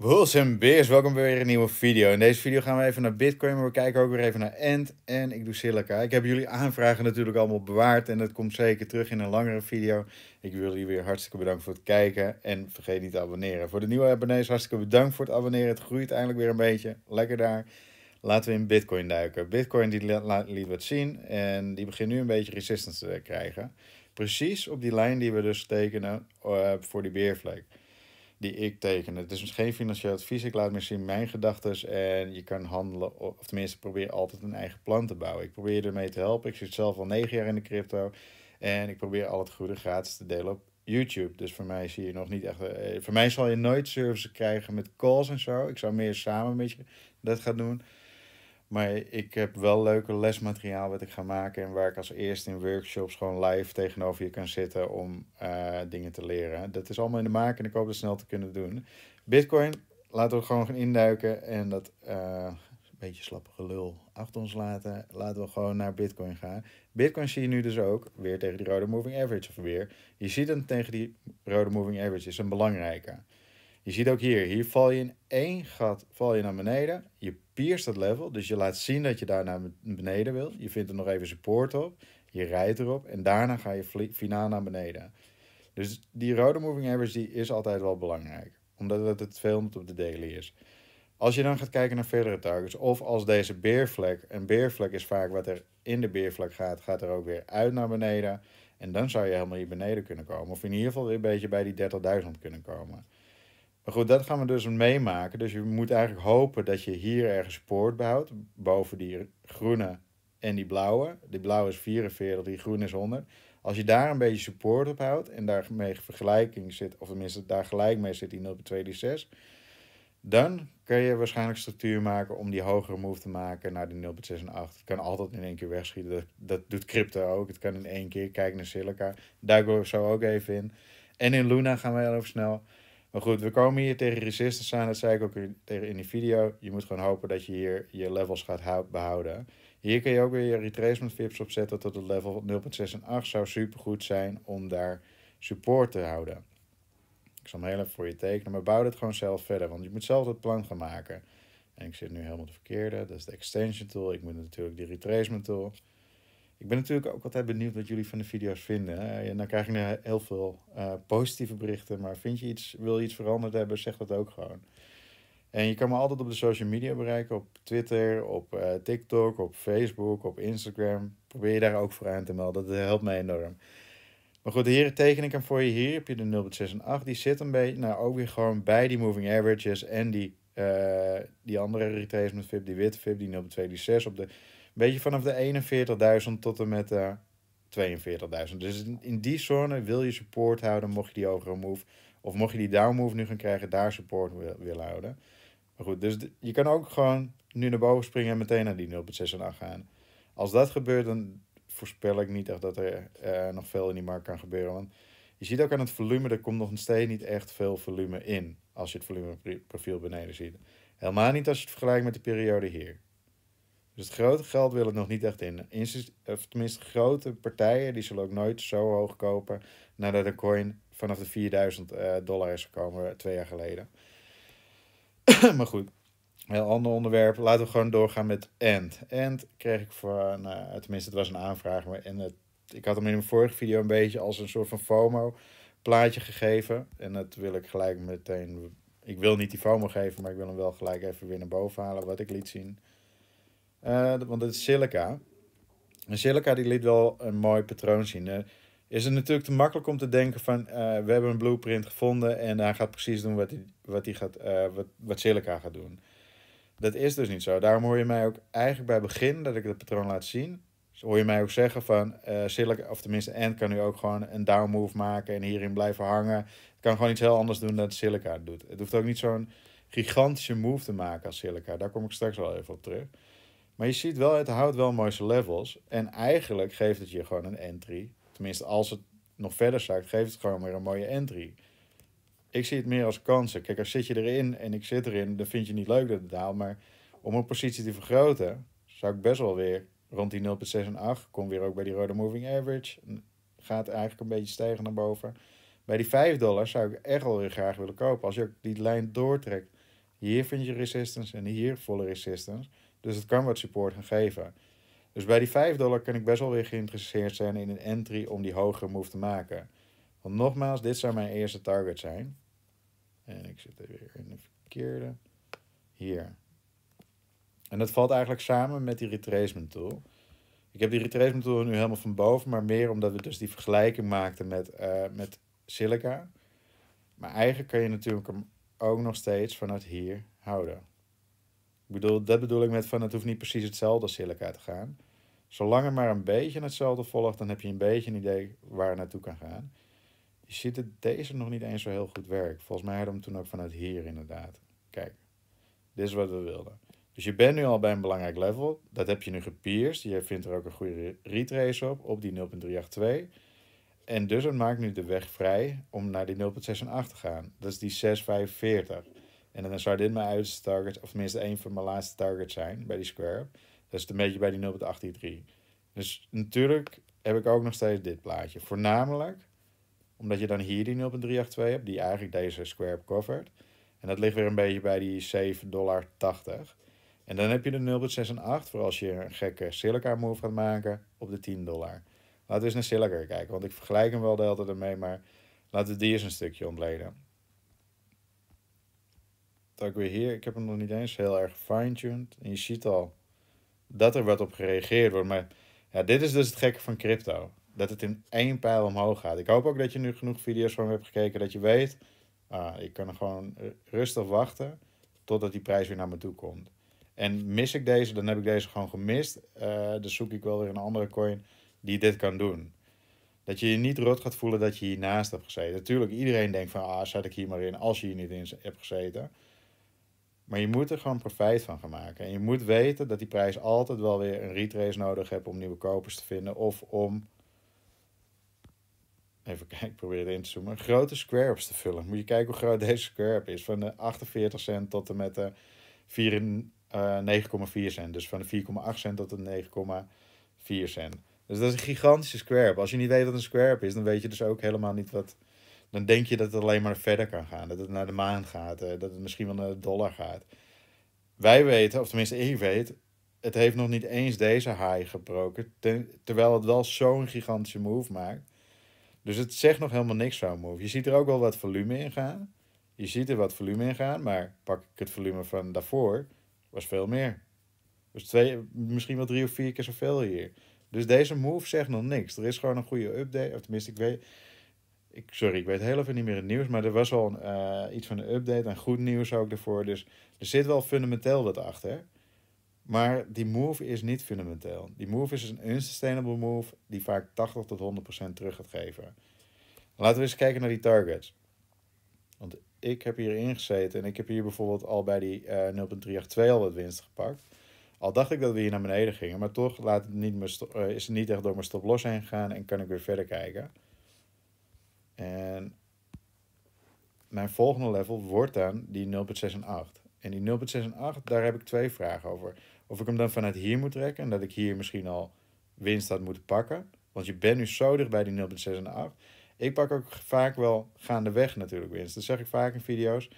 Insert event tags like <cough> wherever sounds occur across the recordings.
Wolves en Beers, welkom bij weer een nieuwe video. In deze video gaan we even naar Bitcoin, maar we kijken ook weer even naar End en ik doe Silica. Ik heb jullie aanvragen natuurlijk allemaal bewaard en dat komt zeker terug in een langere video. Ik wil jullie weer hartstikke bedanken voor het kijken en vergeet niet te abonneren. Voor de nieuwe abonnees hartstikke bedankt voor het abonneren. Het groeit eindelijk weer een beetje, lekker daar. Laten we in Bitcoin duiken. Bitcoin die liet wat zien en die begint nu een beetje resistance te krijgen. Precies op die lijn die we dus tekenen eh, voor die beervlek die ik teken. Het is dus geen financieel advies. Ik laat zien mijn gedachten en je kan handelen. Of tenminste, probeer altijd een eigen plan te bouwen. Ik probeer je ermee te helpen. Ik zit zelf al negen jaar in de crypto. En ik probeer al het goede gratis te delen op YouTube. Dus voor mij zie je nog niet echt. Eh, voor mij zal je nooit services krijgen met calls en zo. Ik zou meer samen met je dat gaan doen. Maar ik heb wel leuke lesmateriaal wat ik ga maken. En waar ik als eerste in workshops gewoon live tegenover je kan zitten om eh, dingen te leren. Dat is allemaal in de maak en ik hoop dat snel te kunnen doen. Bitcoin, laten we gewoon gaan induiken. En dat eh, een beetje slappige lul achter ons laten. Laten we gewoon naar Bitcoin gaan. Bitcoin zie je nu dus ook weer tegen die rode moving average. Of weer. Je ziet hem tegen die rode moving average. is een belangrijke. Je ziet ook hier. Hier val je in één gat val je naar beneden. Je pierst dat level. Dus je laat zien dat je daar naar beneden wilt. Je vindt er nog even support op. Je rijdt erop. En daarna ga je finaal naar beneden. Dus die rode moving average die is altijd wel belangrijk. Omdat het het veel op de daily is. Als je dan gaat kijken naar verdere targets. Of als deze beervlek. Een beervlek is vaak wat er in de beervlek gaat. Gaat er ook weer uit naar beneden. En dan zou je helemaal hier beneden kunnen komen. Of in ieder geval weer een beetje bij die 30.000 kunnen komen. Maar goed, dat gaan we dus meemaken. Dus je moet eigenlijk hopen dat je hier ergens support behoudt. Boven die groene en die blauwe. Die blauwe is 44, die groene is 100. Als je daar een beetje support op houdt en daarmee vergelijking zit, of tenminste daar gelijk mee zit die 0,236, dan kun je waarschijnlijk structuur maken om die hogere move te maken naar die 0,6 en 8. Het kan altijd in één keer wegschieten. Dat, doet crypto ook. Het kan in één keer. Kijk naar Silica. Daar we zo ook even in. En in Luna gaan we heel even snel. Maar goed, we komen hier tegen resistance aan. Dat zei ik ook tegen in die video. Je moet gewoon hopen dat je hier je levels gaat behouden. Hier kun je ook weer je retracement vips opzetten tot het level 0.6 en 8. Zou super goed zijn om daar support te houden. Ik zal hem heel even voor je tekenen, maar bouw dit gewoon zelf verder. Want je moet zelf het plan gaan maken. En ik zit nu helemaal de verkeerde. Dat is de extension tool. Ik moet natuurlijk die retracement tool. Ik ben natuurlijk ook altijd benieuwd wat jullie van de video's vinden. En dan krijg ik heel veel eh, positieve berichten. Maar vind je iets, wil je iets veranderd hebben, zeg dat ook gewoon. En je kan me altijd op de social media bereiken. Op Twitter, op eh, TikTok, op Facebook, op Instagram. Probeer je daar ook voor aan te melden. Dat helpt mij enorm. Maar goed, hier teken ik hem voor je. Hier heb je de 0.6 en 8. Die zit een beetje, nou ook weer gewoon bij die moving averages en die eh, die andere retracement VIP, die witte VIP, die 0,2, die 6. Op de, een beetje vanaf de 41.000 tot en met eh, de 42.000. Dus in die zone wil je support houden, mocht je die hogere move... Of mocht je die down move nu gaan krijgen, daar support wil, houden. Maar goed, dus je kan ook gewoon nu naar boven springen en meteen naar die 0.6 en 8 gaan. Als dat gebeurt, dan voorspel ik niet echt dat er eh, nog veel in die markt kan gebeuren. Want je ziet ook aan het volume, er komt nog steeds niet echt veel volume in als je het volumeprofiel beneden ziet. Helemaal niet als je het vergelijkt met de periode hier. Dus het grote geld wil het nog niet echt in. Of tenminste, grote partijen die zullen ook nooit zo hoog kopen nadat een coin vanaf de 4000 eh, dollar is gekomen eh, twee jaar geleden. <coughs> maar goed, een heel ander onderwerp. Laten we gewoon doorgaan met End. End kreeg ik van, eh, nou, tenminste, het was een aanvraag, maar in het, ik had hem in mijn vorige video een beetje als een soort van FOMO plaatje gegeven. En dat wil ik gelijk meteen... Ik wil niet die FOMO geven, maar ik wil hem wel gelijk even weer naar boven halen. Wat ik liet zien. Eh, want dat is Silica. En Silica die liet wel een mooi patroon zien. Uh, is het natuurlijk te makkelijk om te denken van... Eh, we hebben een blueprint gevonden en hij gaat precies doen wat, die wat, die gaat, wat, wat Silica gaat doen. Dat is dus niet zo. Daarom hoor je mij ook eigenlijk bij het begin dat ik het patroon laat zien. Dus hoor je mij ook zeggen van uh, of tenminste en kan nu ook gewoon een down move maken en hierin blijven hangen. Het kan gewoon iets heel anders doen dan Silica doet. Het hoeft ook niet zo'n gigantische move te maken als Silica. Daar kom ik straks wel even op terug. Maar je ziet wel, het houdt wel mooie levels. En eigenlijk geeft het je gewoon een entry. Tenminste, als het nog verder zakt, geeft het gewoon weer een mooie entry. Ik zie het meer als kansen. Kijk, als zit je erin en ik zit erin, dan vind je niet leuk dat het daalt. Maar om een positie te vergroten, zou ik best wel weer rond die 0,6 en 8. Kom weer ook bij die rode moving average. Gaat eigenlijk een beetje stijgen naar boven. Bij die 5 dollar zou ik echt wel weer graag willen kopen. Als je ook die lijn doortrekt. Hier vind je resistance en hier volle resistance. Dus het kan wat support gaan geven. Dus bij die 5 dollar kan ik best wel weer geïnteresseerd zijn in een entry om die hogere move te maken. Want nogmaals, dit zou mijn eerste target zijn. En ik zit er weer in de verkeerde. Hier. En dat valt eigenlijk samen met die retracement tool. Ik heb die retracement tool nu helemaal van boven, maar meer omdat we dus die vergelijking maakten met, eh, met silica. Maar eigenlijk kan je natuurlijk hem ook nog steeds vanuit hier houden. Ik bedoel, dat bedoel ik met van het hoeft niet precies hetzelfde als silica te gaan. Zolang er maar een beetje hetzelfde volgt, dan heb je een beetje een idee waar het naartoe kan gaan. Je ziet dat deze nog niet eens zo heel goed werkt. Volgens mij hadden we hem toen ook vanuit hier inderdaad. Kijk, dit is wat we wilden. Dus je bent nu al bij een belangrijk level. Dat heb je nu gepierst. Je vindt er ook een goede retrace op, op die 0.382. En dus het maakt nu de weg vrij om naar die 0.68 en te gaan. Dat is die 645. En dan zou dit mijn uiterste target, of tenminste één van mijn laatste targets zijn bij die square. Dat is een beetje bij die 0,83. Dus natuurlijk heb ik ook nog steeds dit plaatje. Voornamelijk omdat je dan hier die 0.382 hebt, die eigenlijk deze square covert. En dat ligt weer een beetje bij die 7,80 dollar. En dan heb je de 0,68 voor als je een gekke Silica move gaat maken op de 10 dollar. Laten we eens naar Silica kijken, want ik vergelijk hem wel de hele ermee, maar laten we die eens een stukje ontleden. Dat ik weer hier, ik heb hem nog niet eens heel erg fine-tuned. En je ziet al dat er wat op gereageerd wordt. Maar ja, dit is dus het gekke van crypto. Dat het in één pijl omhoog gaat. Ik hoop ook dat je nu genoeg video's van me hebt gekeken. Dat je weet, ah, ik kan gewoon rustig wachten totdat die prijs weer naar me toe komt. En mis ik deze, dan heb ik deze gewoon gemist. Uh, dus zoek ik wel weer een andere coin die dit kan doen. Dat je je niet rot gaat voelen dat je hiernaast hebt gezeten. Natuurlijk, iedereen denkt van, ah, zet ik hier maar in als je hier niet in hebt gezeten. Maar je moet er gewoon profijt van gaan maken. En je moet weten dat die prijs altijd wel weer een retrace nodig hebt om nieuwe kopers te vinden. Of om, even <laughs> kijken, probeer het in te zoomen, grote square te vullen. Moet je kijken hoe groot deze square is. Van de 48 cent tot en met de 4, 9,4 eh, cent. Dus van de 4,8 cent tot de 9,4 cent. Dus dat is een gigantische square Als je niet weet wat een square is, dan weet je dus ook helemaal niet wat... Dan denk je dat het alleen maar verder kan gaan. Dat het naar de maan gaat. Eh, dat het misschien wel naar de dollar gaat. Wij weten, of tenminste ik weet... Het heeft nog niet eens deze high gebroken. terwijl het wel zo'n gigantische move maakt. Dus het zegt nog helemaal niks zo'n move. Je ziet er ook wel wat volume in gaan. Je ziet er wat volume in gaan. Maar pak ik het volume van daarvoor was veel meer. Dus twee, misschien wel drie of vier keer zoveel hier. Dus deze move zegt nog niks. Er is gewoon een goede update. Of tenminste, ik weet. Ik, sorry, ik weet heel even niet meer het nieuws. Maar er was al eh, iets van een update. En goed nieuws ook ervoor. Dus er zit wel fundamenteel wat achter. Maar die move is niet fundamenteel. Die move is een unsustainable move. Die vaak 80 tot 100% terug gaat geven. Laten we eens kijken naar die targets. Want ik heb hierin gezeten en ik heb hier bijvoorbeeld al bij die 0.382 eh, al wat winst gepakt. Al dacht ik dat we hier naar beneden gingen, maar toch laat het niet meer eh, is het niet echt door mijn stoploss heen gegaan en kan ik weer verder kijken. En mijn volgende level wordt dan die 0,68. en die 0,68 daar heb ik twee vragen over. Of ik hem dan vanuit hier moet trekken en dat ik hier misschien al winst had moeten pakken. Want je bent nu zo dicht bij die 0,68 ik pak ook vaak wel gaandeweg natuurlijk winst. Dat zeg ik vaak in video's.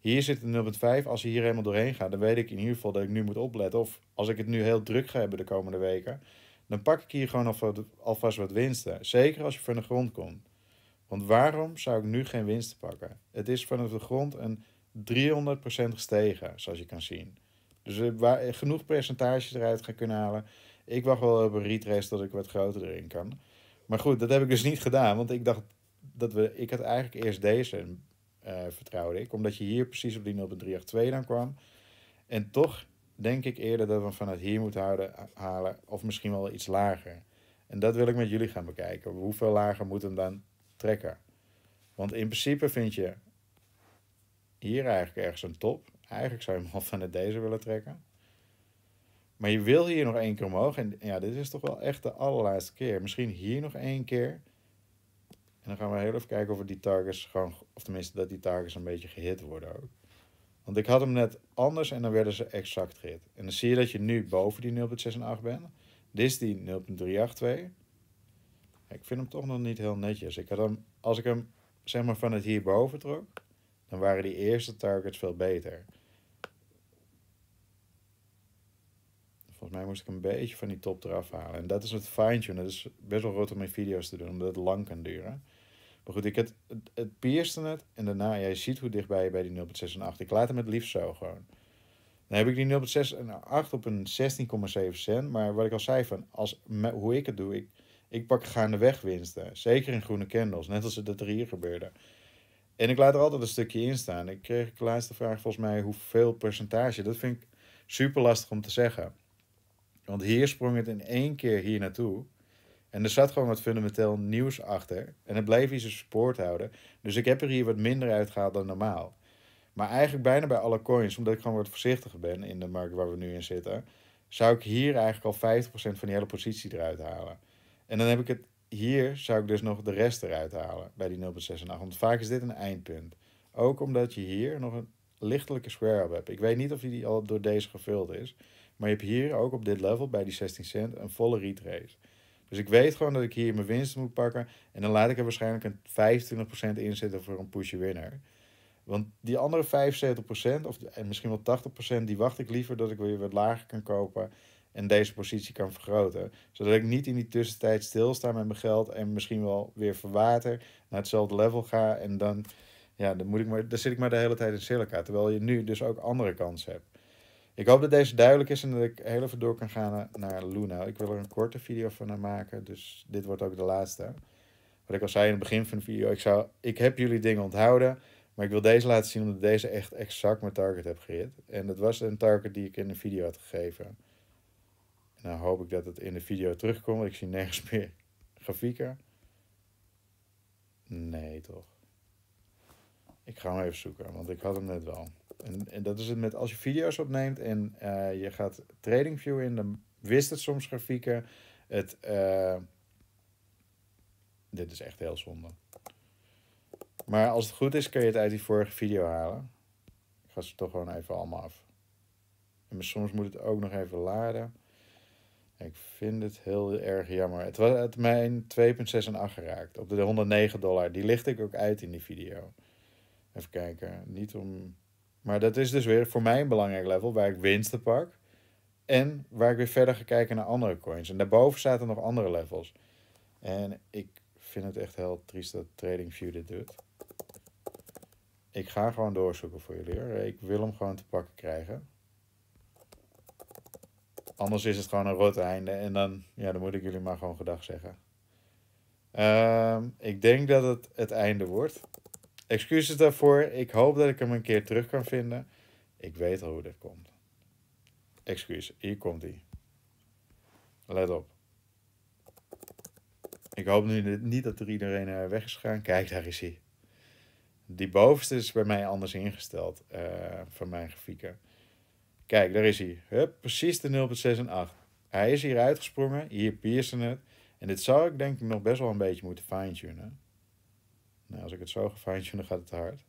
Hier zit een 0.5. Als je hier helemaal doorheen gaat, dan weet ik in ieder geval dat ik nu moet opletten. Of als ik het nu heel druk ga hebben de komende weken, dan pak ik hier gewoon alvast wat winsten. Zeker als je van de grond komt. Want waarom zou ik nu geen winsten pakken? Het is vanaf de grond een 300% gestegen, zoals je kan zien. Dus eh, eh, genoeg percentages eruit gaan kunnen halen. Ik wacht wel op een retrace dat ik wat groter erin kan. Maar goed, dat heb ik dus niet gedaan, want ik dacht dat we. Ik had eigenlijk eerst deze uh, vertrouwde ik, omdat je hier precies op die 0.382 dan kwam. En toch denk ik eerder dat we vanuit hier moeten houden, halen, of misschien wel iets lager. En dat wil ik met jullie gaan bekijken. Hoeveel lager moet hem dan trekken? Want in principe vind je hier eigenlijk ergens een top. Eigenlijk zou je hem al vanuit deze willen trekken. Maar je wil hier nog één keer omhoog. En ja, dit is toch wel echt de allerlaatste keer. Misschien hier nog één keer. En dan gaan we heel even kijken of we die targets gewoon... Of tenminste, dat die targets een beetje gehit worden ook. Want ik had hem net anders en dan werden ze exact gehit. En dan zie je dat je nu boven die 0.68 bent. Dit is die 0.382. Ik vind hem toch nog niet heel netjes. Ik had hem, als ik hem zeg maar van het hierboven trok... dan waren die eerste targets veel beter... Volgens mij moest ik een beetje van die top eraf halen. En dat is het fijntje. Dat is best wel rood om mijn video's te doen, omdat het lang kan duren. Maar goed, ik het, het, het pierste het. En daarna, jij ziet hoe dichtbij je bij die 0,6 en 8. Ik laat hem het liefst zo gewoon. Dan heb ik die 0,6 en op een 16,7 cent. Maar wat ik al zei, van als, hoe ik het doe, ik, ik pak gaandeweg winsten. Zeker in groene candles, net als het er hier gebeurde. En ik laat er altijd een stukje in staan. Ik kreeg de laatste vraag volgens mij hoeveel percentage. Dat vind ik super lastig om te zeggen. Want hier sprong het in één keer hier naartoe. En er zat gewoon wat fundamenteel nieuws achter. En het bleef je support houden. Dus ik heb er hier wat minder uitgehaald dan normaal. Maar eigenlijk bijna bij alle coins, omdat ik gewoon wat voorzichtiger ben in de markt waar we nu in zitten, zou ik hier eigenlijk al 50% van die hele positie eruit halen. En dan heb ik het hier, zou ik dus nog de rest eruit halen bij die 0,6 en 8. Want vaak is dit een eindpunt. Ook omdat je hier nog een lichtelijke square up hebt. Ik weet niet of die al door deze gevuld is. Maar je hebt hier ook op dit level bij die 16 cent een volle retrace. Dus ik weet gewoon dat ik hier mijn winst moet pakken. En dan laat ik er waarschijnlijk een 25% in zitten voor een push winner. Want die andere 75% of en misschien wel 80% die wacht ik liever dat ik weer wat lager kan kopen. En deze positie kan vergroten. Zodat ik niet in die tussentijd stilsta met mijn geld. En misschien wel weer verwater naar hetzelfde level ga. En dan ja, dan, moet ik maar, dan zit ik maar de hele tijd in silica. Terwijl je nu dus ook andere kansen hebt. Ik hoop dat deze duidelijk is en dat ik heel even door kan gaan naar Luna. Ik wil er een korte video van maken, dus dit wordt ook de laatste. Wat ik al zei in het begin van de video, ik, zou, ik heb jullie dingen onthouden, maar ik wil deze laten zien omdat deze echt exact mijn target heb gehit. En dat was een target die ik in de video had gegeven. En nou hoop ik dat het in de video terugkomt, ik zie nergens <laughs> meer grafieken. Nee, toch. Ik ga hem even zoeken, want ik had hem net wel. En, en dat is het met als je video's opneemt en eh, je gaat TradingView in, dan wist het soms grafieken. Het, eh, dit is echt heel zonde. Maar als het goed is, kun je het uit die vorige video halen. Ik ga ze toch gewoon even allemaal af. En soms moet het ook nog even laden. Ik vind het heel erg jammer. Het was het mijn 2,6 en 8 geraakt. Op de 109 dollar. Die licht ik ook uit in die video. Even kijken. Niet om. Maar dat is dus weer voor mij een belangrijk level waar ik winsten pak. En waar ik weer verder ga kijken naar andere coins. En daarboven zaten nog andere levels. En ik vind het echt heel triest dat TradingView dit doet. Ik ga gewoon doorzoeken voor jullie hoor. Ik wil hem gewoon te pakken krijgen. Anders is het gewoon een rot einde. En dan, ja, dan moet ik jullie maar gewoon gedag zeggen. Ehm, ik denk dat het het einde wordt. Excuses daarvoor. Ik hoop dat ik hem een keer terug kan vinden. Ik weet al hoe dat komt. Excuus, hier komt hij. Let op. Ik hoop nu niet dat er iedereen eh, weg is gegaan. Kijk, daar is hij. Die bovenste is bij mij anders ingesteld eh, van mijn grafieken. Kijk, daar is hij. Hup, precies de 0,6 en Hij is hier uitgesprongen. Hier piercen het. En dit zou ik denk ik nog best wel een beetje moeten fine-tunen. Nou, als ik het zo ga dan gaat het hard.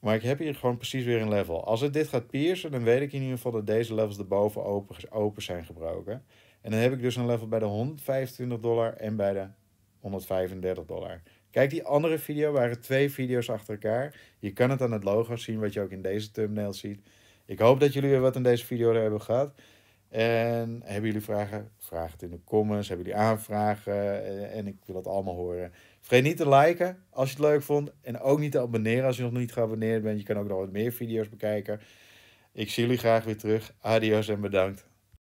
Maar ik heb hier gewoon precies weer een level. Als het dit gaat piercen, dan weet ik in ieder geval dat deze levels erboven open, open zijn gebroken. En dan heb ik dus een level bij de 125 dollar en bij de 135 dollar. Kijk die andere video, waren twee video's achter elkaar. Je kan het aan het logo zien, wat je ook in deze thumbnail ziet. Ik hoop dat jullie weer wat in deze video hebben gehad. En hebben jullie vragen? Vraag het in de comments. Hebben jullie aanvragen? Eh, en ik wil dat allemaal horen. Vergeet niet te liken als je het leuk vond. En ook niet te abonneren als je nog niet geabonneerd bent. Je kan ook nog wat meer video's bekijken. Ik zie jullie graag weer terug. Adios en bedankt.